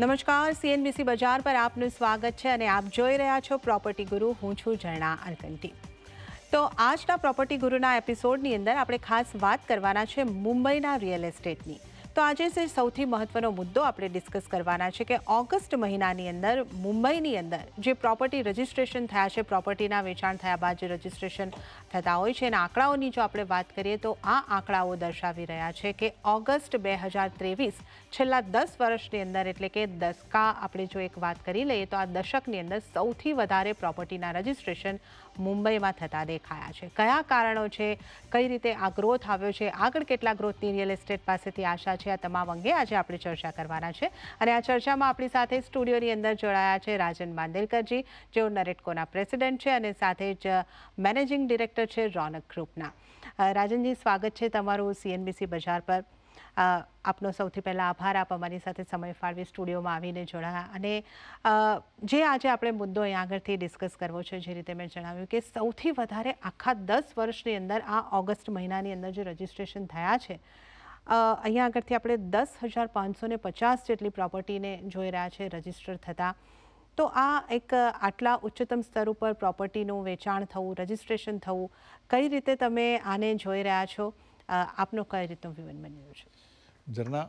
નમસ્કાર સીએનબીસી બજાર પર આપનું સ્વાગત છે અને આપ જોઈ રહ્યા છો પ્રોપર્ટી ગુરુ હું છું ઝરણા અરકંટી તો આજના પ્રોપર્ટી ગુરુના એપિસોડની અંદર આપણે ખાસ વાત કરવાના છે મુંબઈના રિયલ એસ્ટેટની તો આજે જે સૌથી મહત્વનો મુદ્દો આપણે ડિસ્કસ કરવાનો છે કે ઓગસ્ટ મહિનાની અંદર મુંબઈની અંદર જે પ્રોપર્ટી રજિસ્ટ્રેશન થયા છે પ્રોપર્ટીના વેચાણ થયા બાદ જે રજિસ્ટ્રેશન થતા હોય છે અને આંકડાઓની જો આપણે વાત કરીએ તો આ આંકડાઓ દર્શાવી રહ્યા છે કે ઓગસ્ટ 2023 છેલ્લા 10 વર્ષની અંદર એટલે કે દશકા આપણે જો એક વાત કરી લઈએ તો આ દશકની અંદર સૌથી વધારે પ્રોપર્ટીના રજિસ્ટ્રેશન મુંબઈમાં થતા દેખાયા છે કયા કારણો છે કઈ રીતે આ ગ્રોથ આવ્યો છે આગળ કેટલા ગ્રોથની રિયલ એસ્ટેટ પાસેથી આશા છે આ તમામ અંગે આજે આપણે ચર્ચા કરવાના છે અને આ ચર્ચામાં આપણી સાથે સ્ટુડિયોની અંદર જોડાયા છે રાજન માંદેલકરજી જેઓ નરેટકોના પ્રેસિડેન્ટ છે અને સાથે જ મેનેજિંગ ડિરેક્ટર છે રોનક ગ્રુપના રાજનજી સ્વાગત છે તમારું સીએનબીસી બજાર પર આપનો સૌથી પહેલાં આભાર આપ અમારી સાથે સમય ફાળવી સ્ટુડિયોમાં આવીને જોડાયા અને જે આજે આપણે મુદ્દો અહીં આગળથી ડિસ્કસ કરવો છે જે રીતે મેં જણાવ્યું કે સૌથી વધારે આખા દસ વર્ષની અંદર આ ઓગસ્ટ મહિનાની અંદર જે રજીસ્ટ્રેશન થયા છે અહીંયા આગળથી આપણે દસ હજાર પાંચસો ને પચાસ જેટલી પ્રોપર્ટીને જોઈ રહ્યા છે રજિસ્ટર થતાં તો આ એક આટલા ઉચ્ચતમ સ્તર ઉપર પ્રોપર્ટીનું વેચાણ થવું રજીસ્ટ્રેશન થવું કઈ રીતે તમે આને જોઈ રહ્યા છો આપનો કઈ રીતનો વિવન બની છે ઝરના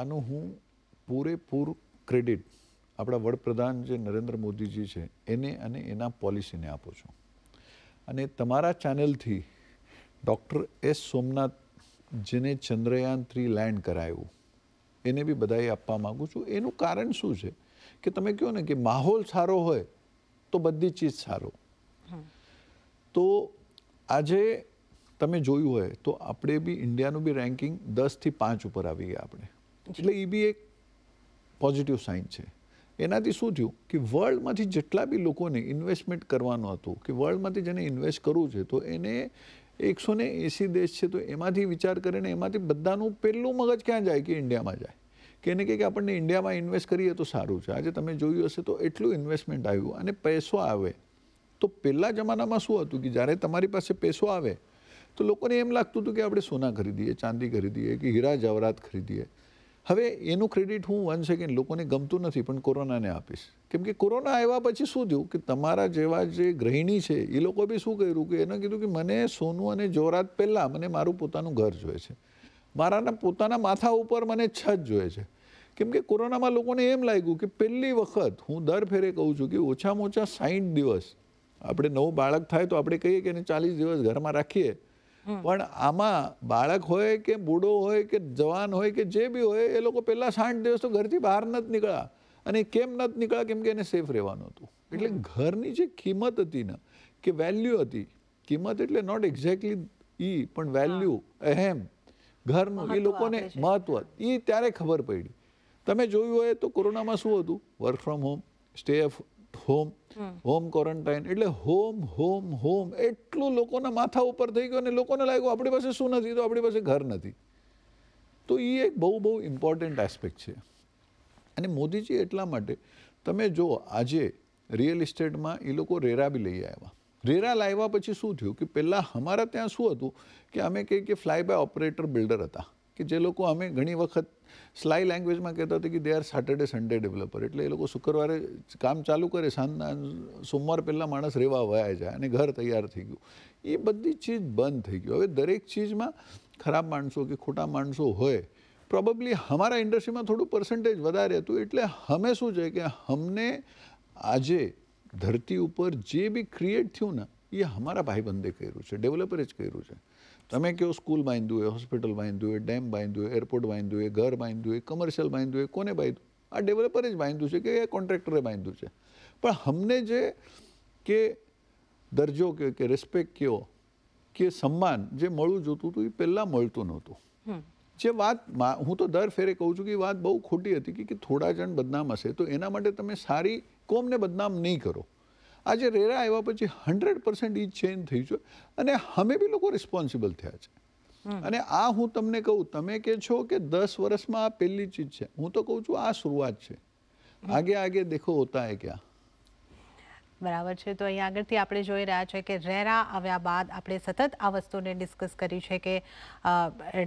આનું હું પૂરેપૂર ક્રેડિટ આપણા વડપ્રધાન જે નરેન્દ્ર મોદીજી છે એને અને એના પોલિસીને આપું છું અને તમારા ચેનલથી ડૉક્ટર એસ સોમનાથ જેને ચંદ્રયાન થ્રી લેન્ડ કરાયું એને બી બધાએ આપવા માગું છું એનું કારણ શું છે કે તમે કહો ને કે માહોલ સારો હોય તો બધી ચીજ સારો તો આજે તમે જોયું હોય તો આપણે બી ઇન્ડિયાનું બી રેન્કિંગ દસથી પાંચ ઉપર આવી ગયા આપણે એટલે એ બી એક પોઝિટિવ સાઇન છે એનાથી શું થયું કે વર્લ્ડમાંથી જેટલા બી લોકોને ઇન્વેસ્ટમેન્ટ કરવાનું હતું કે વર્લ્ડમાંથી જેને ઇન્વેસ્ટ કરવું છે તો એને એકસો ને એંસી દેશ છે તો એમાંથી વિચાર કરીને એમાંથી બધાનું પહેલું મગજ ક્યાં જાય કે ઇન્ડિયામાં જાય કે એને કે આપણને ઇન્ડિયામાં ઇન્વેસ્ટ કરીએ તો સારું છે આજે તમે જોયું હશે તો એટલું ઇન્વેસ્ટમેન્ટ આવ્યું અને પૈસો આવે તો પહેલાં જમાનામાં શું હતું કે જ્યારે તમારી પાસે પૈસો આવે તો લોકોને એમ લાગતું હતું કે આપણે સોના ખરીદીએ ચાંદી ખરીદીએ કે હીરા જવરાત ખરીદીએ હવે એનું ક્રેડિટ હું વન સેકન્ડ લોકોને ગમતું નથી પણ કોરોનાને આપીશ કેમ કે કોરોના આવ્યા પછી શું થયું કે તમારા જેવા જે ગૃહિણી છે એ લોકો બી શું કર્યું કે એને કીધું કે મને સોનું અને જોરાત પહેલાં મને મારું પોતાનું ઘર જોઈએ છે મારાના પોતાના માથા ઉપર મને છત જોઈએ છે કેમ કે કોરોનામાં લોકોને એમ લાગ્યું કે પહેલી વખત હું દર ફેરે કહું છું કે ઓછામાં ઓછા સાઠ દિવસ આપણે નવું બાળક થાય તો આપણે કહીએ કે એને ચાલીસ દિવસ ઘરમાં રાખીએ પણ આમાં બાળક હોય કે બૂઢો હોય કે જવાન હોય કે જે બી હોય એ લોકો પહેલા સાઠ દિવસ તો ઘરથી બહાર નથી નીકળ્યા અને કેમ નથી નીકળ્યા કેમ કે એને સેફ રહેવાનું હતું એટલે ઘરની જે કિંમત હતી ને કે વેલ્યુ હતી કિંમત એટલે નોટ એક્ઝેક્ટલી ઈ પણ વેલ્યુ અહેમ ઘરનું એ લોકોને મહત્વ એ ત્યારે ખબર પડી તમે જોયું હોય તો કોરોનામાં શું હતું work from home stay home home quarantine એટલે હોમ હોમ હોમ એટલું લોકોના માથા ઉપર થઈ ગયું અને લોકોને લાગ્યું આપણી પાસે શું નથી તો આપણી પાસે ઘર નથી તો એ એક બહુ બહુ ઇમ્પોર્ટન્ટ એસ્પેક્ટ છે અને મોદીજી એટલા માટે તમે જો આજે રિયલ ઇસ્ટેટમાં એ લોકો રેરા બી લઈ આવ્યા રેરા લાવ્યા પછી શું થયું કે પહેલાં અમારા ત્યાં શું હતું કે અમે કહીએ કે ફ્લાય બાય ઓપરેટર બિલ્ડર હતા કે જે લોકો અમે ઘણી વખત સ્લાઈ લેંગ્વેજમાં કહેતા હતા કે they are Saturday Sunday developer એટલે એ લોકો શુક્રવારે કામ ચાલુ કરે સાંજના સોમવાર પહેલાં માણસ રહેવા વયા જાય અને ઘર તૈયાર થઈ ગયું એ બધી ચીજ બંધ થઈ ગયું હવે દરેક ચીજમાં ખરાબ માણસો કે ખોટા માણસો હોય પ્રોબેબલી અમારા ઇન્ડસ્ટ્રીમાં થોડું પર્સન્ટેજ વધારે હતું એટલે અમે શું છે કે અમને આજે ધરતી ઉપર જે બી ક્રિએટ થયું ને એ અમારા ભાઈબંધે કર્યું છે ડેવલપરે જ કર્યું છે તમે કહો સ્કૂલ બાંધ્યું હોય હોસ્પિટલ બાંધ્યું હોય ડેમ બાંધ્યું હોય એરપોર્ટ બાંધ્યું હોય ઘર બાંધ્યું હોય કમર્શિયલ બાંધ્યું હોય કોને બાંધ્યું આ ડેવલપરે જ બાંધ્યું છે કે એ કોન્ટ્રાક્ટરે બાંધ્યું છે પણ હમને જે કે દરજ્જો કયો કે રિસ્પેક્ટ કયો કે સન્માન જે મળવું જોતું હતું એ પહેલાં મળતું નહોતું જે વાત હું તો દર ફેરે કહું છું કે એ વાત બહુ ખોટી હતી કે થોડા જણ બદનામ હશે તો એના માટે તમે સારી કોમને બદનામ નહીં કરો આજે રેરા આવ્યા પછી હંડ્રેડ પર્સન્ટ એ ચેન્જ થઈ છે અને અમે બી લોકો રિસ્પોન્સિબલ થયા છે અને આ હું તમને કહું તમે કે છો કે દસ વર્ષમાં આ પહેલી ચીજ છે હું તો કહું છું આ શરૂઆત છે આગે આગે દેખો હોતા હે ક્યાં બરાબર છે તો અહીંયા આગળથી આપણે જોઈ રહ્યા છે કે રેરા આવ્યા બાદ આપણે સતત આ વસ્તુને ડિસ્કસ કરી છે કે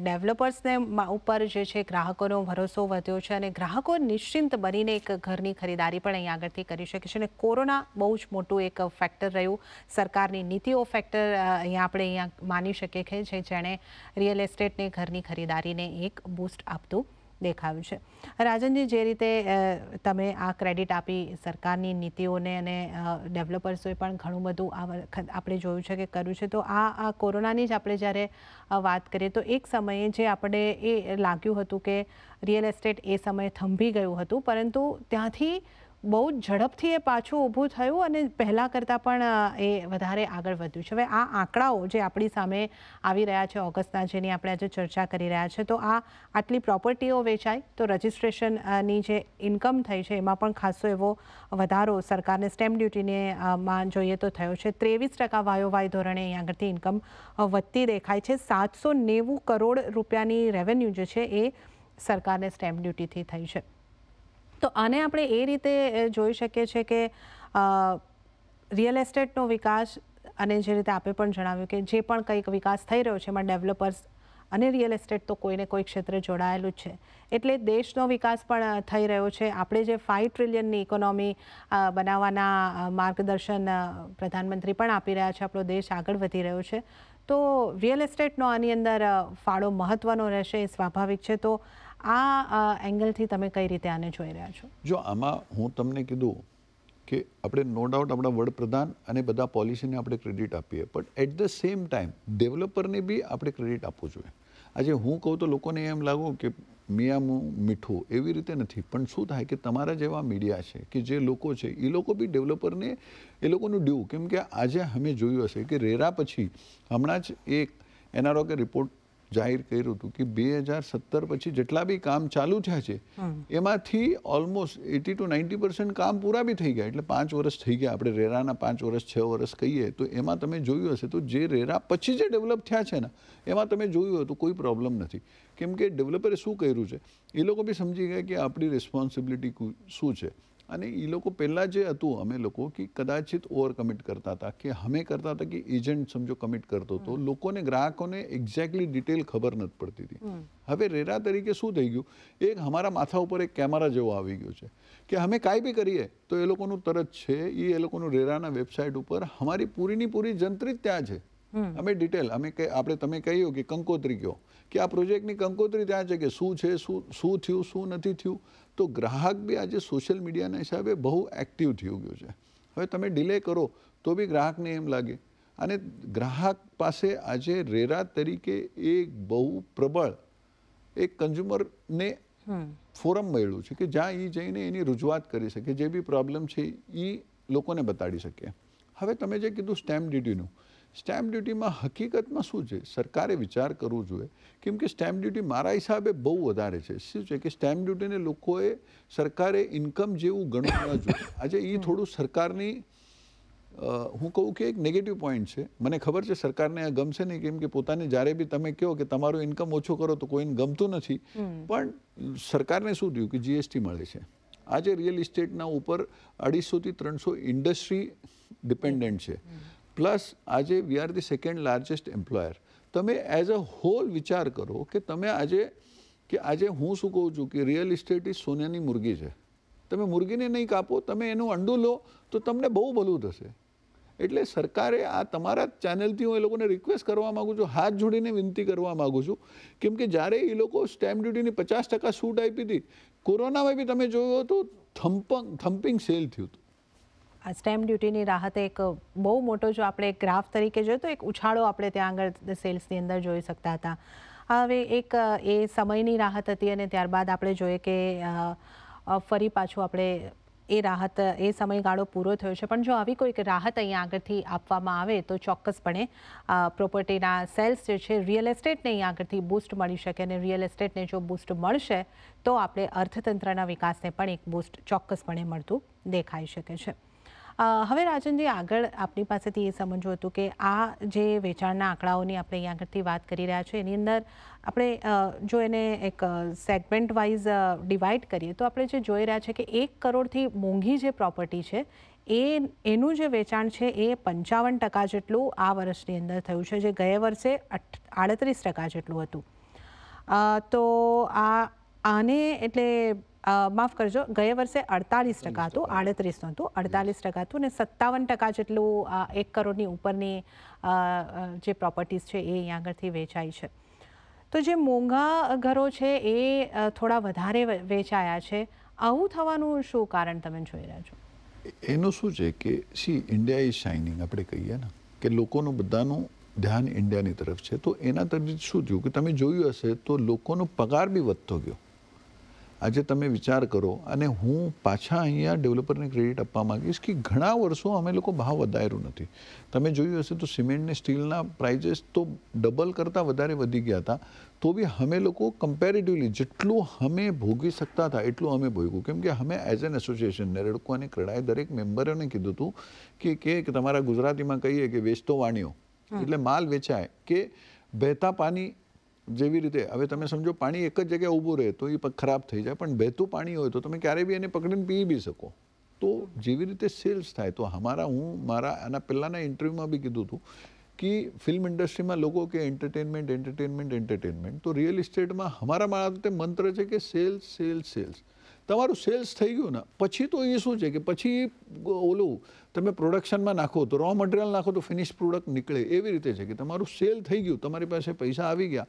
ડેવલપર્સને ઉપર જે છે ગ્રાહકોનો ભરોસો વધ્યો છે અને ગ્રાહકો નિશ્ચિંત બનીને એક ઘરની ખરીદારી પણ અહીંયા આગળથી કરી શકે છે અને કોરોના બહુ જ મોટું એક ફેક્ટર રહ્યું સરકારની નીતિઓ ફેક્ટર અહીંયા આપણે અહીંયા માની શકીએ કે જેણે રિયલ એસ્ટેટને ઘરની ખરીદારીને એક બૂસ્ટ આપતું દેખાયું છે રાજનજી જે રીતે તમે આ ક્રેડિટ આપી સરકારની નીતિઓને અને ડેવલપર્સોએ પણ ઘણું બધું આ વખત આપણે જોયું છે કે કર્યું છે તો આ આ કોરોનાની જ આપણે જ્યારે વાત કરીએ તો એક સમયે જે આપણે એ લાગ્યું હતું કે રિયલ એસ્ટેટ એ સમયે થંભી ગયું હતું પરંતુ ત્યાંથી બહુ ઝડપથી એ પાછું ઊભું થયું અને પહેલાં કરતાં પણ એ વધારે આગળ વધ્યું છે હવે આ આંકડાઓ જે આપણી સામે આવી રહ્યા છે ઓગસ્ટના જેની આપણે આજે ચર્ચા કરી રહ્યા છે તો આ આટલી પ્રોપર્ટીઓ વેચાય તો રજિસ્ટ્રેશનની જે ઇન્કમ થઈ છે એમાં પણ ખાસો એવો વધારો સરકારને સ્ટેમ્પ ડ્યુટીને માં જોઈએ તો થયો છે ત્રેવીસ ટકા વાયોવાય ધોરણે અહીં આગળથી ઇન્કમ વધતી દેખાય છે સાતસો નેવું કરોડ રૂપિયાની રેવન્યુ જે છે એ સરકારને સ્ટેમ્પ ડ્યુટીથી થઈ છે તો આને આપણે એ રીતે જોઈ શકીએ છીએ કે રિયલ એસ્ટેટનો વિકાસ અને જે રીતે આપે પણ જણાવ્યું કે જે પણ કંઈક વિકાસ થઈ રહ્યો છે એમાં ડેવલપર્સ અને રિયલ એસ્ટેટ તો કોઈને કોઈ ક્ષેત્રે જોડાયેલું જ છે એટલે દેશનો વિકાસ પણ થઈ રહ્યો છે આપણે જે ફાઇવ ટ્રિલિયનની ઇકોનોમી બનાવવાના માર્ગદર્શન પ્રધાનમંત્રી પણ આપી રહ્યા છે આપણો દેશ આગળ વધી રહ્યો છે તો રિયલ એસ્ટેટનો આની અંદર ફાળો મહત્ત્વનો રહેશે એ સ્વાભાવિક છે તો આ એંગલથી તમે કઈ રીતે આને જોઈ રહ્યા છો જો આમાં હું તમને કીધું કે આપણે નો ડાઉટ આપણા વડપ્રધાન અને બધા પોલિસીને આપણે ક્રેડિટ આપીએ પણ એટ ધ સેમ ટાઈમ ડેવલપરને બી આપણે ક્રેડિટ આપવું જોઈએ આજે હું કહું તો લોકોને એમ લાગુ કે મિયામું મીઠું એવી રીતે નથી પણ શું થાય કે તમારા જેવા મીડિયા છે કે જે લોકો છે એ લોકો બી ડેવલપરને એ લોકોનું ડ્યુ કેમ કે આજે અમે જોયું હશે કે રેરા પછી હમણાં જ એક એનઆરઓ કે રિપોર્ટ જાહેર કર્યું હતું કે બે પછી જેટલા બી કામ ચાલુ થયા છે એમાંથી almost eighty to ninety percent કામ પૂરા બી થઈ ગયા એટલે પાંચ વર્ષ થઈ ગયા આપણે રેરાના પાંચ વર્ષ છ વર્ષ કહીએ તો એમાં તમે જોયું હશે તો જે રેરા પછી જે ડેવલપ થયા છે ને એમાં તમે જોયું હતું કોઈ પ્રોબ્લેમ નથી કેમ કે ડેવલપરે શું કર્યું છે એ લોકો બી સમજી ગયા કે આપણી રિસ્પોન્સિબિલિટી શું છે અને એ લોકો પહેલાં જે હતું અમે લોકો કે કદાચિત ઓવર કમિટ કરતા હતા કે અમે કરતા હતા કે એજન્ટ સમજો કમિટ કરતો હતો લોકોને ગ્રાહકોને એક્ઝેક્ટલી ડિટેલ ખબર નથી પડતી હતી હવે રેરા તરીકે શું થઈ ગયું એક અમારા માથા ઉપર એક કેમેરા જેવો આવી ગયો છે કે અમે કાંઈ બી કરીએ તો એ લોકોનું તરત છે એ એ લોકોનું રેરાના વેબસાઇટ ઉપર અમારી પૂરીની પૂરી જંત્રી ત્યાં છે અમે ડિટેલ અમે આપણે તમે કહ્યું કે કંકોત્રી કયો કે આ પ્રોજેક્ટની કંકોત્રી ત્યાં છે કે શું છે શું શું થયું શું નથી થયું તો ગ્રાહક બી આજે સોશિયલ મીડિયાના હિસાબે બહુ એક્ટિવ થઈ ગયો છે હવે તમે ડિલે કરો તો બી ગ્રાહકને એમ લાગે અને ગ્રાહક પાસે આજે રેરા તરીકે એ બહુ પ્રબળ એક કન્ઝ્યુમરને ફોરમ મળ્યું છે કે જ્યાં એ જઈને એની રજૂઆત કરી શકે જે બી પ્રોબ્લેમ છે એ લોકોને બતાડી શકે હવે તમે જે કીધું સ્ટેમ્પ ડ્યુટીનું સ્ટેમ્પ ડ્યુટીમાં હકીકતમાં શું છે સરકારે વિચાર કરવો જોઈએ કેમ કે સ્ટેમ્પ ડ્યુટી મારા હિસાબે બહુ વધારે છે શું છે કે સ્ટેમ્પ ડ્યુટીને લોકોએ સરકારે ઇન્કમ જેવું ગણવું ન જોઈએ આજે એ થોડું સરકારની હું કહું કે એક નેગેટિવ પોઈન્ટ છે મને ખબર છે સરકારને આ ગમશે નહીં કેમ કે પોતાને જ્યારે બી તમે કહો કે તમારો ઇન્કમ ઓછો કરો તો કોઈને ગમતું નથી પણ સરકારને શું થયું કે જીએસટી મળે છે આજે રિયલ ઇસ્ટેટના ઉપર અઢીસોથી ત્રણસો ઇન્ડસ્ટ્રી ડિપેન્ડન્ટ છે પ્લસ આજે we are the second largest employer તમે એઝ અ હોલ વિચાર કરો કે તમે આજે કે આજે હું શું કહું છું કે રિયલ ઇસ્ટેટ એ સોનાની મુરગી છે તમે મુરગીને નહીં કાપો તમે એનું અંડું લો તો તમને બહુ ભલું થશે એટલે સરકારે આ તમારા ચેનલથી હું એ લોકોને રિક્વેસ્ટ કરવા માગું છું હાથ જોડીને વિનંતી કરવા માગું છું કેમ કે જ્યારે એ લોકો સ્ટેમ્પ ડ્યુટીની પચાસ ટકા છૂટ આપી હતી કોરોનામાં બી તમે જોયું હતું થમ્પંગ થમ્પિંગ સેલ થયું હતું સ્ટેમ્પ ડ્યુટીની રાહત એક બહુ મોટો જો આપણે ગ્રાફ તરીકે જોઈએ તો એક ઉછાળો આપણે ત્યાં આગળ સેલ્સની અંદર જોઈ શકતા હતા હવે એક એ સમયની રાહત હતી અને ત્યારબાદ આપણે જોઈએ કે ફરી પાછું આપણે એ રાહત એ સમયગાળો પૂરો થયો છે પણ જો આવી કોઈક રાહત અહીંયા આગળથી આપવામાં આવે તો ચોક્કસપણે પ્રોપર્ટીના સેલ્સ જે છે રિયલ એસ્ટેટને અહીંયા આગળથી બૂસ્ટ મળી શકે અને રિયલ એસ્ટેટને જો બૂસ્ટ મળશે તો આપણે અર્થતંત્રના વિકાસને પણ એક બૂસ્ટ ચોક્કસપણે મળતું દેખાઈ શકે છે હવે રાજનજી આગળ આપણી પાસેથી એ સમજવું હતું કે આ જે વેચાણના આંકડાઓની આપણે અહીં આગળથી વાત કરી રહ્યા છીએ એની અંદર આપણે જો એને એક સેગમેન્ટ વાઇઝ ડિવાઈડ કરીએ તો આપણે જે જોઈ રહ્યા છે કે એક કરોડથી મોંઘી જે પ્રોપર્ટી છે એ એનું જે વેચાણ છે એ પંચાવન ટકા જેટલું આ વર્ષની અંદર થયું છે જે ગયા વર્ષે આડત્રીસ ટકા જેટલું હતું તો આ આને એટલે માફ કરજો ગયા વર્ષે અડતાલીસ ટકા હતું આડત્રીસ નહોતું અડતાલીસ ટકા હતું અને સત્તાવન ટકા જેટલું એક કરોડની ઉપરની જે પ્રોપર્ટીઝ છે એ અહીં આગળથી વેચાઈ છે તો જે મોંઘા ઘરો છે એ થોડા વધારે વેચાયા છે આવું થવાનું શું કારણ તમે જોઈ રહ્યા છો એનું શું છે કે સી ઇન્ડિયા ઇઝ શાઇનિંગ આપણે કહીએ ને કે લોકોનું બધાનું ધ્યાન ઇન્ડિયાની તરફ છે તો એના તરફ શું થયું કે તમે જોયું હશે તો લોકોનો પગાર બી વધતો ગયો આજે તમે વિચાર કરો અને હું પાછા અહીંયા ડેવલપરને ક્રેડિટ આપવા માગીશ કે ઘણા વર્ષો અમે લોકો ભાવ વધાર્યો નથી તમે જોયું હશે તો સિમેન્ટ સ્ટીલના પ્રાઇઝીસ તો ડબલ કરતાં વધારે વધી ગયા હતા તો બી અમે લોકો કમ્પેરેટિવલી જેટલું અમે ભોગી શકતા હતા એટલું અમે ભોગ્યું કેમ કે અમે એઝ એન એસોસિએશન રેડકો અને ક્રેડાએ દરેક મેમ્બરોને કીધું હતું કે કે તમારા ગુજરાતીમાં કહીએ કે વેચતો વાણિયો એટલે માલ વેચાય કે બહેતા પાણી જેવી રીતે હવે તમે સમજો પાણી એક જ જગ્યાએ ઊભું રહે તો એ ખરાબ થઈ જાય પણ બહેતું પાણી હોય તો તમે ક્યારેય બી એને પકડીને પી બી શકો તો જેવી રીતે સેલ્સ થાય તો અમારા હું મારા આના પહેલાંના ઇન્ટરવ્યૂમાં બી કીધું હતું કે ફિલ્મ ઇન્ડસ્ટ્રીમાં લોકો કે એન્ટરટેનમેન્ટ એન્ટરટેનમેન્ટ એન્ટરટેનમેન્ટ તો રિયલ ઇસ્ટેટમાં અમારા માટે મંત્ર છે કે સેલ્સ સેલ્સ સેલ્સ તમારું સેલ્સ થઈ ગયું ને પછી તો એ શું છે કે પછી ઓલું તમે પ્રોડક્શનમાં નાખો તો રો મટીરિયલ નાખો તો ફિનિશ પ્રોડક્ટ નીકળે એવી રીતે છે કે તમારું સેલ થઈ ગયું તમારી પાસે પૈસા આવી ગયા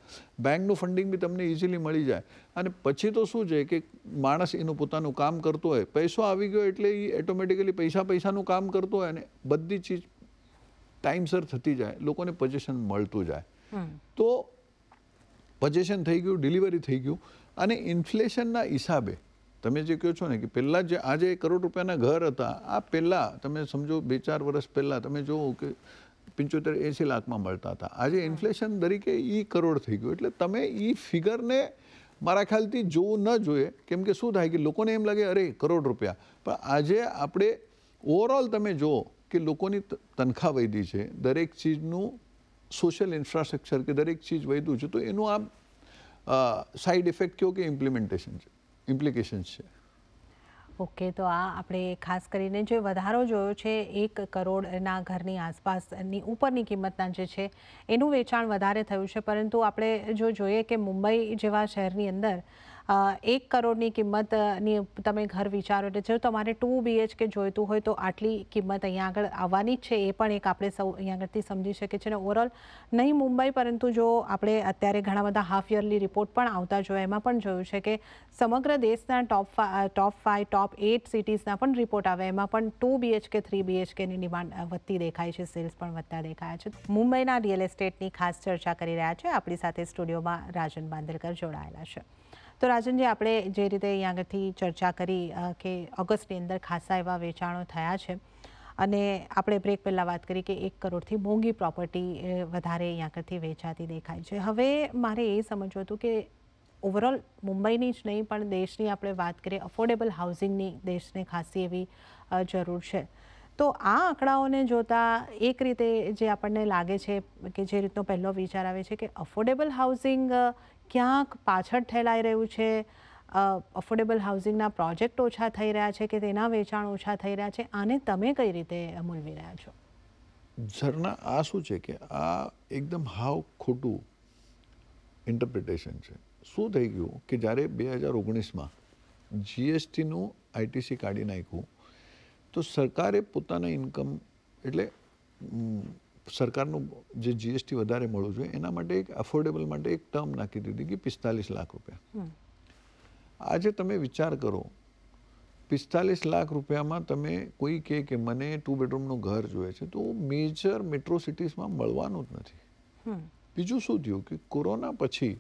બેંકનું ફંડિંગ બી તમને ઇઝીલી મળી જાય અને પછી તો શું છે કે માણસ એનું પોતાનું કામ કરતો હોય પૈસો આવી ગયો એટલે એ ઓટોમેટિકલી પૈસા પૈસાનું કામ કરતો હોય અને બધી ચીજ ટાઈમસર થતી જાય લોકોને પજેશન મળતું જાય તો પજેશન થઈ ગયું ડિલિવરી થઈ ગયું અને ઇન્ફ્લેશનના હિસાબે તમે જે કહો છો ને કે પહેલાં જે આજે કરોડ રૂપિયાના ઘર હતા આ પહેલાં તમે સમજો બે ચાર વર્ષ પહેલાં તમે જુઓ કે પંચોતેર એંસી લાખમાં મળતા હતા આજે ઇન્ફ્લેશન તરીકે એ કરોડ થઈ ગયું એટલે તમે એ ફિગરને મારા ખ્યાલથી જોવું ન જોઈએ કેમ કે શું થાય કે લોકોને એમ લાગે અરે કરોડ રૂપિયા પણ આજે આપણે ઓવરઓલ તમે જુઓ કે લોકોની તનખા વૈધી છે દરેક ચીજનું સોશિયલ ઇન્ફ્રાસ્ટ્રક્ચર કે દરેક ચીજ વૈધું છે તો એનું આ સાઇડ ઇફેક્ટ કયો કે ઇમ્પ્લિમેન્ટેશન છે ઇમ્પ્લિકેશન છે ઓકે તો આ આપણે ખાસ કરીને જે વધારો જોયો છે એક કરોડના ઘરની આસપાસની ઉપરની કિંમતના જે છે એનું વેચાણ વધારે થયું છે પરંતુ આપણે જો જોઈએ કે મુંબઈ જેવા શહેરની અંદર એક કરોડની કિંમતની તમે ઘર વિચારો એટલે જો તમારે ટુ બીએચકે જોઈતું હોય તો આટલી કિંમત અહીંયા આગળ આવવાની જ છે એ પણ એક આપણે સૌ અહીંયા આગળથી સમજી શકીએ છીએ અને ઓવરઓલ નહીં મુંબઈ પરંતુ જો આપણે અત્યારે ઘણા બધા હાફ યરલી રિપોર્ટ પણ આવતા જોયા એમાં પણ જોયું છે કે સમગ્ર દેશના ટોપ ટોપ ફાઇવ ટોપ એટ સિટીઝના પણ રિપોર્ટ આવે એમાં પણ ટુ બીએચકે થ્રી બીએચકેની ડિમાન્ડ વધતી દેખાય છે સેલ્સ પણ વધતા દેખાયા છે મુંબઈના રિયલ એસ્ટેટની ખાસ ચર્ચા કરી રહ્યા છે આપણી સાથે સ્ટુડિયોમાં રાજન બાંદરકર જોડાયેલા છે તો રાજનજી આપણે જે રીતે અહીંયા આગળથી ચર્ચા કરી કે ઓગસ્ટની અંદર ખાસા એવા વેચાણો થયા છે અને આપણે બ્રેક પહેલાં વાત કરી કે એક કરોડથી મોંઘી પ્રોપર્ટી વધારે અહીંયા આગળથી વેચાતી દેખાય છે હવે મારે એ સમજવું હતું કે ઓવરઓલ મુંબઈની જ નહીં પણ દેશની આપણે વાત કરીએ અફોર્ડેબલ હાઉસિંગની દેશને ખાસી એવી જરૂર છે તો આ આંકડાઓને જોતા એક રીતે જે આપણને લાગે છે કે જે રીતનો પહેલો વિચાર આવે છે કે અફોર્ડેબલ હાઉસિંગ ક્યાંક પાછળ ઠેલાઈ રહ્યું છે અફોર્ડેબલ હાઉસિંગના પ્રોજેક્ટ ઓછા થઈ રહ્યા છે કે તેના વેચાણ ઓછા થઈ રહ્યા છે આને તમે કઈ રીતે મૂલવી રહ્યા છો ઝરના આ શું છે કે આ એકદમ હાવ ખોટું ઇન્ટરપ્રિટેશન છે શું થઈ ગયું કે જ્યારે બે હજાર ઓગણીસમાં જીએસટીનું આઈટીસી કાઢી નાખ્યું તો સરકારે પોતાના ઇન્કમ એટલે સરકારનું જે જીએસટી વધારે મળવું જોઈએ એના માટે એક અફોર્ડેબલ માટે એક ટર્મ નાખી દીધી કે પિસ્તાલીસ લાખ રૂપિયા આજે તમે વિચાર કરો પિસ્તાલીસ લાખ રૂપિયામાં તમે કોઈ કહે કે મને ટુ બેડરૂમનું ઘર જોઈએ છે તો મેજર મેટ્રો સિટીઝમાં મળવાનું જ નથી બીજું શું થયું કે કોરોના પછી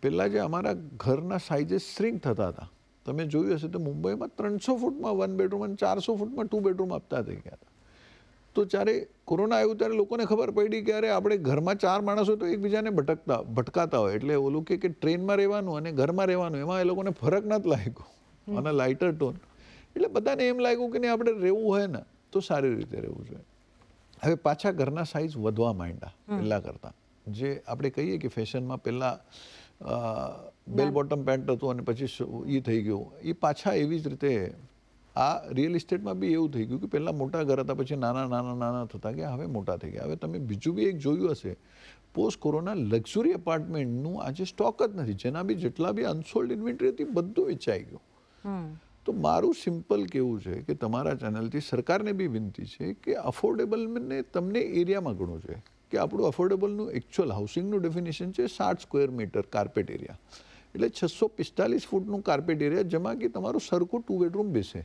પહેલાં જે અમારા ઘરના સાઇઝેસ શ્રિંક થતા હતા તમે જોયું હશે તો મુંબઈમાં ત્રણસો ફૂટમાં વન બેડરૂમ અને ચારસો ફૂટમાં ટુ બેડરૂમ આપતા થઈ ગયા હતા તો જ્યારે કોરોના આવ્યું ત્યારે લોકોને ખબર પડી કે અરે આપણે ઘરમાં ચાર માણસો તો એકબીજાને ભટકતા ભટકાતા હોય એટલે ઓલું કે ટ્રેનમાં રહેવાનું અને ઘરમાં રહેવાનું એમાં એ લોકોને ફરક નથી લાગ્યો અને લાઇટર ટોન એટલે બધાને એમ લાગ્યું કે નહીં આપણે રહેવું હોય ને તો સારી રીતે રહેવું જોઈએ હવે પાછા ઘરના સાઇઝ વધવા માંડ્યા પહેલાં કરતાં જે આપણે કહીએ કે ફેશનમાં પહેલાં બેલ બોટમ પેન્ટ હતું અને પછી એ થઈ ગયું એ પાછા એવી જ રીતે આ રિયલ ઇસ્ટેટમાં બી એવું થઈ ગયું કે પહેલાં મોટા ઘર હતા પછી નાના નાના નાના થતા કે હવે મોટા થઈ ગયા હવે તમે બીજું બી એક જોયું હશે પોસ્ટ કોરોના લક્ઝુરી એપાર્ટમેન્ટનું આજે સ્ટોક જ નથી જેના બી જેટલા બી અનસોલ્ડ ઇન્વેન્ટરી હતી બધું વેચાઈ ગયું તો મારું સિમ્પલ કેવું છે કે તમારા ચેનલથી સરકારને બી વિનંતી છે કે અફોર્ડેબલને તમને એરિયામાં ગણો છે કે આપણું અફોર્ડેબલનું એકચ્યુઅલ હાઉસિંગનું ડેફિનેશન છે સાઠ સ્ક્વેર મીટર કાર્પેટ એરિયા એટલે છસો પિસ્તાલીસ ફૂટનું કાર્પેટ એરિયા જેમાં કે તમારું સરખું ટુ બેડરૂમ બેસે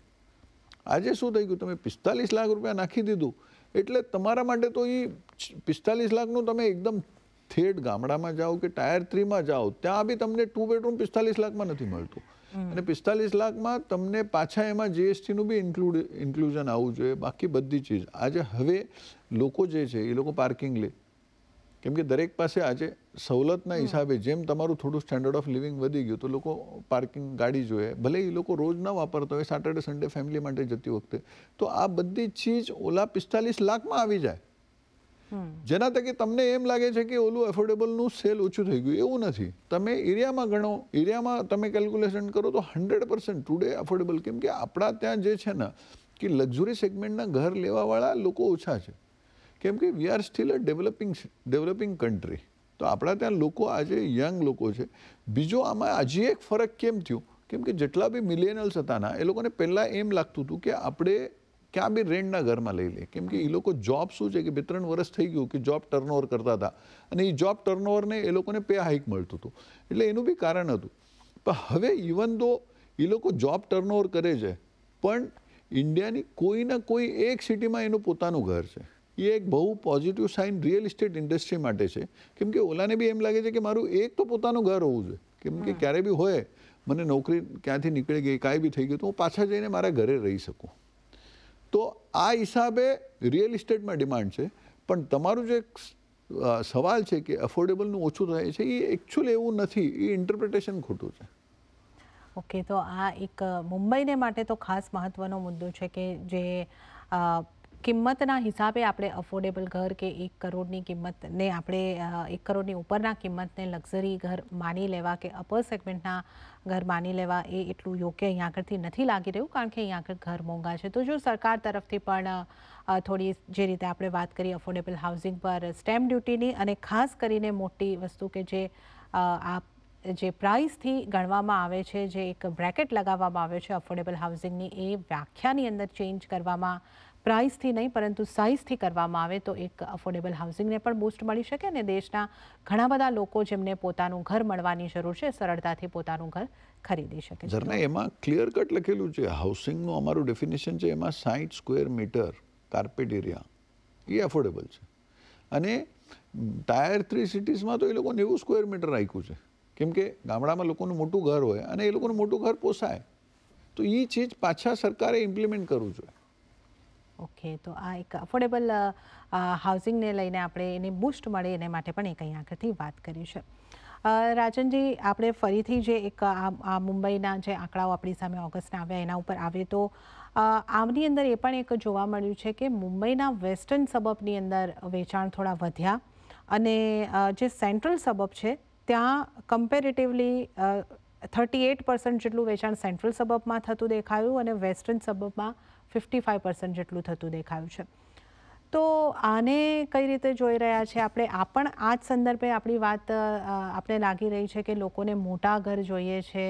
આજે શું થઈ ગયું તમે પિસ્તાલીસ લાખ રૂપિયા નાખી દીધું એટલે તમારા માટે તો એ પિસ્તાલીસ લાખનું તમે એકદમ થેડ ગામડામાં જાઓ કે ટાયર થ્રીમાં જાઓ ત્યાં બી તમને ટુ બેડરૂમ પિસ્તાલીસ લાખમાં નથી મળતું અને પિસ્તાલીસ લાખમાં તમને પાછા એમાં જીએસટીનું બી ઇન્ક્લુડ ઇન્ક્લુઝન આવવું જોઈએ બાકી બધી ચીજ આજે હવે લોકો જે છે એ લોકો પાર્કિંગ લે કેમકે દરેક પાસે આજે સવલતના હિસાબે જેમ તમારું થોડું સ્ટેન્ડર્ડ ઓફ લિવિંગ વધી ગયું તો લોકો પાર્કિંગ ગાડી જોઈએ ભલે એ લોકો રોજ ના વાપરતા હોય સાટરડે સન્ડે ફેમિલી માટે જતી વખતે તો આ બધી ચીજ ઓલા પિસ્તાલીસ લાખમાં આવી જાય જેના તકે તમને એમ લાગે છે કે ઓલું એફોર્ડેબલનું સેલ ઓછું થઈ ગયું એવું નથી તમે એરિયામાં ગણો એરિયામાં તમે કેલ્ક્યુલેશન કરો તો હંડ્રેડ પર્સન્ટ ટુડે એફોર્ડેબલ કેમ કે આપણા ત્યાં જે છે ને કે લક્ઝરી સેગમેન્ટના ઘર લેવાવાળા લોકો ઓછા છે કેમ કે we are still a developing developing country તો આપણા ત્યાં લોકો આજે યંગ લોકો છે બીજો આમાં હજી એક ફરક કેમ થયો કેમ કે જેટલા બી મિલિયનલ્સ હતાના એ લોકોને પહેલાં એમ લાગતું હતું કે આપણે ક્યાં બી રેન્ટના ઘરમાં લઈ લે કેમ કે એ લોકો જોબ શું છે કે બે ત્રણ વર્ષ થઈ ગયું કે જોબ ટર્નઓવર કરતા હતા અને એ જોબ ટર્નઓવરને એ લોકોને પે હાઇક મળતું હતું એટલે એનું બી કારણ હતું પણ હવે ઇવન દો એ લોકો જોબ ટર્નઓવર કરે છે પણ ઇન્ડિયાની કોઈ ના કોઈ એક સિટીમાં એનું પોતાનું ઘર છે એ એક બહુ positive sign real estate industry માટે છે કેમ કે ઓલાને બી એમ લાગે છે કે મારું એક તો પોતાનું ઘર હોવું જોઈએ કેમ કે ક્યારે બી હોય મને નોકરી ક્યાંથી નીકળી ગઈ કાંઈ બી થઈ ગયું તો હું પાછા જઈને મારા ઘરે રહી શકું તો આ હિસાબે રિયલ ઇસ્ટેટમાં ડિમાન્ડ છે પણ તમારું જે સવાલ છે કે અફોર્ડેબલનું ઓછું થાય છે એ એકચ્યુઅલી એવું નથી એ ઇન્ટરપ્રિટેશન ખોટું છે ઓકે તો આ એક મુંબઈને માટે તો ખાસ મહત્ત્વનો મુદ્દો છે કે જે કિંમતના હિસાબે આપણે અફોર્ડેબલ ઘર કે એક કરોડની કિંમતને આપણે એક કરોડની ઉપરના કિંમતને લક્ઝરી ઘર માની લેવા કે અપર સેગમેન્ટના ઘર માની લેવા એ એટલું યોગ્ય અહીંયા આગળથી નથી લાગી રહ્યું કારણ કે અહીંયા આગળ ઘર મોંઘા છે તો જો સરકાર તરફથી પણ થોડી જે રીતે આપણે વાત કરી અફોર્ડેબલ હાઉસિંગ પર સ્ટેમ્પ ડ્યુટીની અને ખાસ કરીને મોટી વસ્તુ કે જે આ જે પ્રાઇસથી ગણવામાં આવે છે જે એક બ્રેકેટ લગાવવામાં આવે છે અફોર્ડેબલ હાઉસિંગની એ વ્યાખ્યાની અંદર ચેન્જ કરવામાં પ્રાઇસથી નહીં પરંતુ સાઇઝથી કરવામાં આવે તો એક અફોર્ડેબલ હાઉસિંગને પણ બૂસ્ટ મળી શકે અને દેશના ઘણા બધા લોકો જેમને પોતાનું ઘર મળવાની જરૂર છે સરળતાથી પોતાનું ઘર ખરીદી શકે જરના એમાં ક્લિયર કટ લખેલું છે હાઉસિંગનું અમારું ડેફિનેશન છે એમાં સાઠ સ્ક્વેર મીટર કાર્પેટ એરિયા એ અફોર્ડેબલ છે અને ટાયર થ્રી સિટીઝમાં તો એ લોકો નેવું સ્ક્વેર મીટર રાખ્યું છે કેમ કે ગામડામાં લોકોનું મોટું ઘર હોય અને એ લોકોનું મોટું ઘર પોસાય તો એ ચીજ પાછા સરકારે ઇમ્પ્લિમેન્ટ કરવું જોઈએ ઓકે તો આ એક અફોર્ડેબલ હાઉસિંગને લઈને આપણે એને બૂસ્ટ મળે એને માટે પણ એક અહીં આગળથી વાત કરી છે રાજનજી આપણે ફરીથી જે એક આ મુંબઈના જે આંકડાઓ આપણી સામે ઓગસ્ટના આવ્યા એના ઉપર આવે તો આમની અંદર એ પણ એક જોવા મળ્યું છે કે મુંબઈના વેસ્ટર્ન સબબની અંદર વેચાણ થોડા વધ્યા અને જે સેન્ટ્રલ સબબ છે ત્યાં કમ્પેરેટિવલી થર્ટી એટ પર્સન્ટ જેટલું વેચાણ સેન્ટ્રલ સબબમાં થતું દેખાયું અને વેસ્ટર્ન સબબમાં ફિફ્ટી ફાઇવ પર્સન્ટ જેટલું થતું દેખાયું છે તો આને કઈ રીતે જોઈ રહ્યા છે આપણે આ પણ આ જ સંદર્ભે આપણી વાત આપણે લાગી રહી છે કે લોકોને મોટા ઘર જોઈએ છે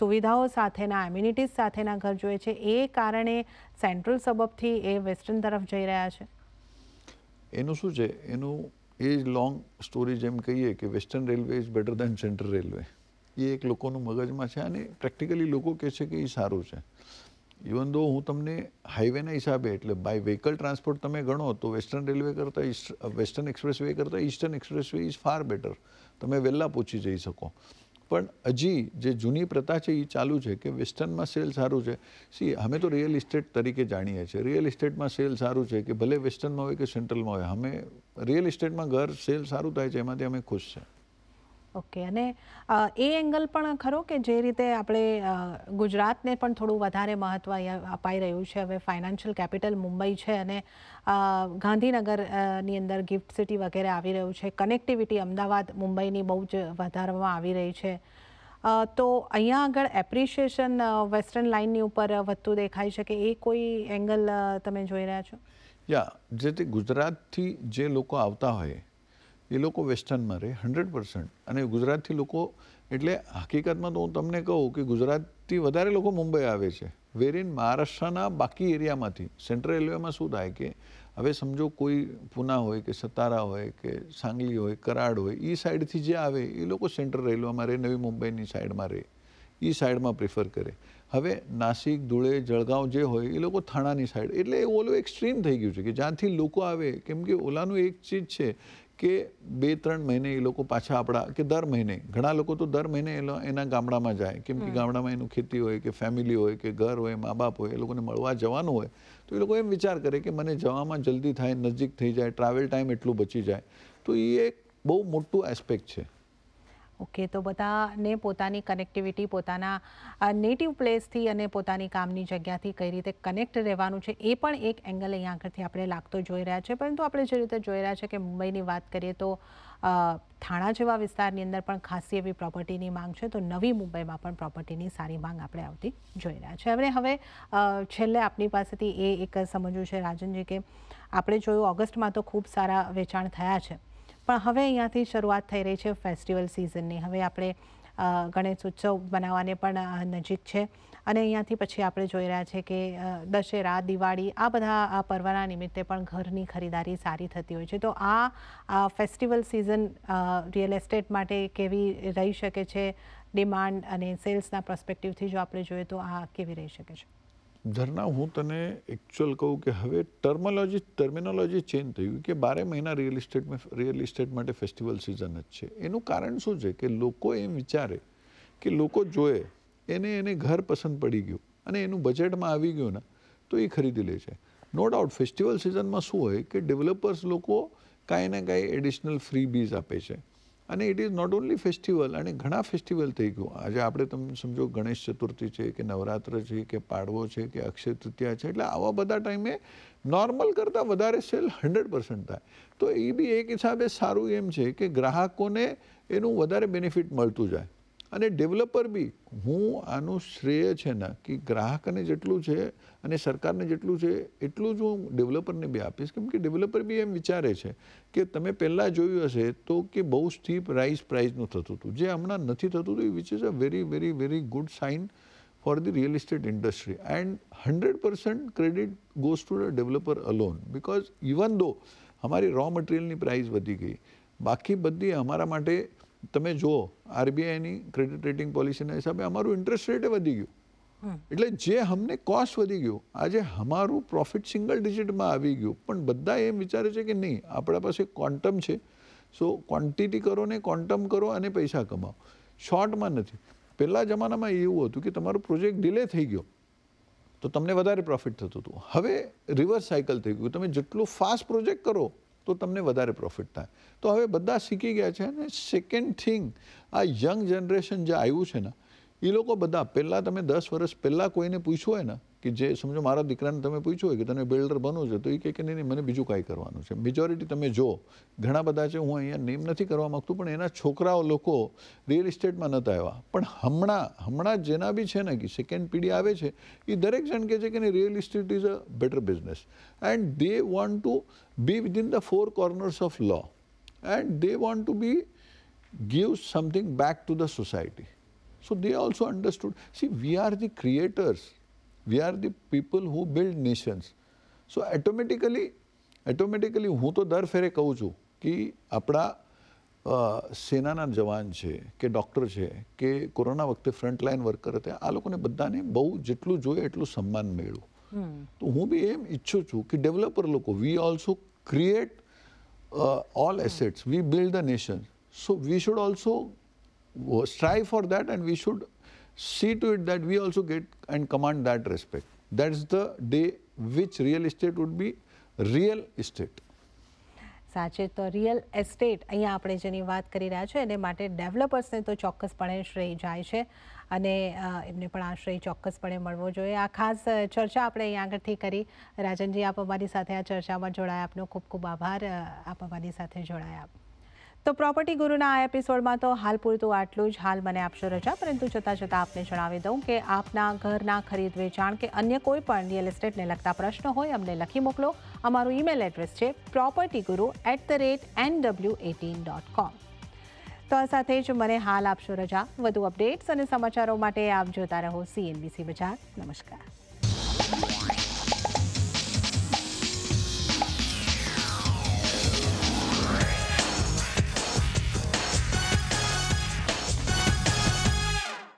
સુવિધાઓ સાથેના એમ્યુનિટીઝ સાથેના ઘર જોઈએ છે એ કારણે સેન્ટ્રલ સબબથી એ વેસ્ટર્ન તરફ જઈ રહ્યા છે એનું શું છે એનું એ જ લોંગ સ્ટોરી જેમ કહીએ કે western railway is better than central railway એ એક લોકોનું મગજમાં છે અને પ્રેક્ટિકલી લોકો કહે છે કે એ સારું છે ઇવન દો હું તમને હાઈવેના હિસાબે એટલે બાય વ્હીકલ ટ્રાન્સપોર્ટ તમે ગણો તો વેસ્ટર્ન રેલવે કરતાં વેસ્ટર્ન એક્સપ્રેસ વે કરતાં eastern expressway is far better તમે વહેલા પહોંચી જઈ શકો પણ હજી જે જૂની પ્રથા છે એ ચાલુ છે કે વેસ્ટર્નમાં સેલ સારું છે સી અમે તો રિયલ ઇસ્ટેટ તરીકે જાણીએ છીએ રિયલ ઇસ્ટેટમાં સેલ સારું છે કે ભલે વેસ્ટર્નમાં હોય કે સેન્ટ્રલમાં હોય અમે રિયલ ઇસ્ટેટમાં ઘર સેલ સારું થાય છે એમાંથી અમે ખુશ છીએ ઓકે અને એ એંગલ પણ ખરો કે જે રીતે આપણે ગુજરાતને પણ થોડું વધારે મહત્ત્વ અપાઈ રહ્યું છે હવે ફાઇનાન્શિયલ કેપિટલ મુંબઈ છે અને ગાંધીનગરની અંદર ગિફ્ટ સિટી વગેરે આવી રહ્યું છે કનેક્ટિવિટી અમદાવાદ મુંબઈની બહુ જ વધારવામાં આવી રહી છે તો અહીંયા આગળ એપ્રિશિએશન વેસ્ટર્ન લાઇનની ઉપર વધતું દેખાઈ શકે એ કોઈ એંગલ તમે જોઈ રહ્યા છો યા જે તે ગુજરાતથી જે લોકો આવતા હોય એ લોકો વેસ્ટર્નમાં રહે હંડ્રેડ પર્સન્ટ અને ગુજરાતથી લોકો એટલે હકીકતમાં તો હું તમને કહું કે ગુજરાતથી વધારે લોકો મુંબઈ આવે છે વેર ઇન મહારાષ્ટ્રના બાકી એરિયામાંથી સેન્ટ્રલ રેલવેમાં શું થાય કે હવે સમજો કોઈ પુના હોય કે સતારા હોય કે સાંગલી હોય કરાડ હોય એ સાઈડથી જે આવે એ લોકો સેન્ટ્રલ રેલવેમાં રહે નવી મુંબઈની સાઈડમાં રહે એ સાઈડમાં પ્રિફર કરે હવે નાસિક ધુળે જળગાંવ જે હોય એ લોકો થાણાની સાઈડ એટલે એ ઓલું એક્સ્ટ્રીમ થઈ ગયું છે કે જ્યાંથી લોકો આવે કેમ કે ઓલાનું એક ચીજ છે કે બે ત્રણ મહિને એ લોકો પાછા આપણા કે દર મહિને ઘણા લોકો તો દર મહિને એના ગામડામાં જાય કેમ કે ગામડામાં એનું ખેતી હોય કે ફેમિલી હોય કે ઘર હોય મા બાપ હોય એ લોકોને મળવા જવાનું હોય તો એ લોકો એમ વિચાર કરે કે મને જવામાં જલ્દી થાય નજીક થઈ જાય ટ્રાવેલ ટાઈમ એટલું બચી જાય તો એ એક બહુ મોટું એસ્પેક્ટ છે ઓકે તો બધાને પોતાની કનેક્ટિવિટી પોતાના નેટિવ પ્લેસથી અને પોતાની કામની જગ્યાથી કઈ રીતે કનેક્ટ રહેવાનું છે એ પણ એક એંગલ અહીંયા આગળથી આપણે લાગતો જોઈ રહ્યા છે પરંતુ આપણે જે રીતે જોઈ રહ્યા છે કે મુંબઈની વાત કરીએ તો થાણા જેવા વિસ્તારની અંદર પણ ખાસી એવી પ્રોપર્ટીની માંગ છે તો નવી મુંબઈમાં પણ પ્રોપર્ટીની સારી માંગ આપણે આવતી જોઈ રહ્યા છે હવે હવે છેલ્લે આપણી પાસેથી એ એક સમજવું છે રાજનજી કે આપણે જોયું ઓગસ્ટમાં તો ખૂબ સારા વેચાણ થયા છે પણ હવે અહીંયાથી શરૂઆત થઈ રહી છે ફેસ્ટિવલ સિઝનની હવે આપણે ગણેશ ઉત્સવ બનાવવાને પણ નજીક છે અને અહીંયાથી પછી આપણે જોઈ રહ્યા છે કે દશેરા દિવાળી આ બધા આ પર્વના નિમિત્તે પણ ઘરની ખરીદારી સારી થતી હોય છે તો આ ફેસ્ટિવલ સિઝન રિયલ એસ્ટેટ માટે કેવી રહી શકે છે ડિમાન્ડ અને સેલ્સના પર્સપેક્ટિવથી જો આપણે જોઈએ તો આ કેવી રહી શકે છે ધરના હું તને એકચ્યુઅલ કહું કે હવે ટર્મોલોજી ટર્મિનોલોજી ચેન્જ થયું કે બારે મહિના રિયલ ઇસ્ટેટમાં રિયલ ઇસ્ટેટ માટે ફેસ્ટિવલ સિઝન જ છે એનું કારણ શું છે કે લોકો એમ વિચારે કે લોકો જોએ એને એને ઘર પસંદ પડી ગયું અને એનું બજેટમાં આવી ગયું ને તો એ ખરીદી લે છે નો ડાઉટ ફેસ્ટિવલ સિઝનમાં શું હોય કે ડેવલપર્સ લોકો કાંઈ ને કાંઈ એડિશનલ ફ્રી બીઝ આપે છે અને it is not only festival અને ઘણા ફેસ્ટિવલ થઈ ગયું આજે આપણે તમે સમજો ગણેશ ચતુર્થી છે કે નવરાત્ર છે કે પાડવો છે કે અક્ષય તૃતીયા છે એટલે આવા બધા ટાઈમે નોર્મલ કરતાં વધારે સેલ હંડ્રેડ પર્સન્ટ થાય તો એ બી એક હિસાબે સારું એમ છે કે ગ્રાહકોને એનું વધારે બેનિફિટ મળતું જાય અને ડેવલપર બી હું આનું શ્રેય છે ને કે ગ્રાહકને જેટલું છે અને સરકારને જેટલું છે એટલું જ હું ડેવલપરને બી આપીશ કેમ કે ડેવલપર બી એમ વિચારે છે કે તમે પહેલાં જોયું હશે તો કે બહુ સ્ટીપ રાઇસ પ્રાઇઝનું થતું હતું જે હમણાં નથી થતું હતું which is a very very very good sign for the real estate industry and hundred percent credit goes to the developer alone because even though અમારી રો મટીરિયલની પ્રાઇઝ વધી ગઈ બાકી બધી અમારા માટે તમે જુઓ આરબીઆઈની ક્રેડિટ રેટિંગ પોલિસીના હિસાબે અમારું ઇન્ટરેસ્ટ રેટ વધી ગયું એટલે જે અમને કોસ્ટ વધી ગયું આજે અમારું પ્રોફિટ સિંગલ ડિજિટમાં આવી ગયું પણ બધા એમ વિચારે છે કે નહીં આપણા પાસે ક્વોન્ટમ છે સો ક્વોન્ટિટી કરો ને ક્વોન્ટમ કરો અને પૈસા કમાવો શોર્ટમાં નથી પહેલાં જમાનામાં એવું હતું કે તમારો પ્રોજેક્ટ ડિલે થઈ ગયો તો તમને વધારે પ્રોફિટ થતું હતું હવે રિવર્સ સાયકલ થઈ ગયું તમે જેટલું ફાસ્ટ પ્રોજેક્ટ કરો તો તમને વધારે પ્રોફિટ થાય તો હવે બધા શીખી ગયા છે અને સેકન્ડ થિંગ આ યંગ જનરેશન જે આવ્યું છે ને એ લોકો બધા પહેલાં તમે દસ વર્ષ પહેલાં કોઈને પૂછ્યું હોય ને કે જે સમજો મારા દીકરાને તમે પૂછ્યું હોય કે તને બિલ્ડર બનવું છે તો એ કહે કે નહીં મને બીજું કાંઈ કરવાનું છે મેજોરિટી તમે જો ઘણા બધા છે હું અહીંયા નેમ નથી કરવા માગતું પણ એના છોકરાઓ લોકો રિયલ ઇસ્ટેટમાં નહોતા આવ્યા પણ હમણાં હમણાં જેના બી છે ને કે સેકન્ડ પીઢી આવે છે એ દરેક જણ કહે છે કે નહીં real estate is a better business and they want to be within the four corners of law and they want to be give something back to the society So they also understood. See, we are the creators. We are the people who build nations. So automatically automatically હું તો દર ફેરે કહું છું કે આપણા સેનાના જવાન છે કે ડૉક્ટર છે કે કોરોના વખતે ફ્રન્ટલાઇન વર્કર હતા આ લોકોને બધાને બહુ જેટલું જોઈએ એટલું સન્માન મેળવું તો હું બી એમ ઈચ્છું છું કે ડેવલપર લોકો we also create all assets we build the nation so we should also strive for that and we should see to it that we also get and command that respect. That is the day which real estate would be real estate. સાચે તો real estate અહીંયા આપણે જેની વાત કરી રહ્યા છે એને માટે ડેવલપર્સને તો ચોક્કસપણે શ્રેય જાય છે અને એમને પણ આ શ્રેય ચોક્કસપણે મળવો જોઈએ આ ખાસ ચર્ચા આપણે અહીં આગળથી કરી રાજનજી આપ અમારી સાથે આ ચર્ચામાં જોડાયા આપનો ખૂબ ખૂબ આભાર આપ અમારી સાથે જોડાયા તો પ્રોપર્ટી ગુરુ ના આ એપિસોડ માં તો હાલ પૂરતું આટલું જ હાલ મને આપશરજા પરંતુ જતા જતા આપણે જણાવી દઉં કે આપના ઘર ના ખરીદ વેચાણ કે અન્ય કોઈ પણ real estate ને લગતા પ્રશ્નો હોય અમને લખી મોકલો અમારું ઈમેલ ایڈ્રેસ છે propertyguru@nw18.com તો સાથે જ મને હાલ આપશરજા વધુ અપડેટ્સ અને સમાચારો માટે આપ જોતા રહો CNBC બજાર નમસ્કાર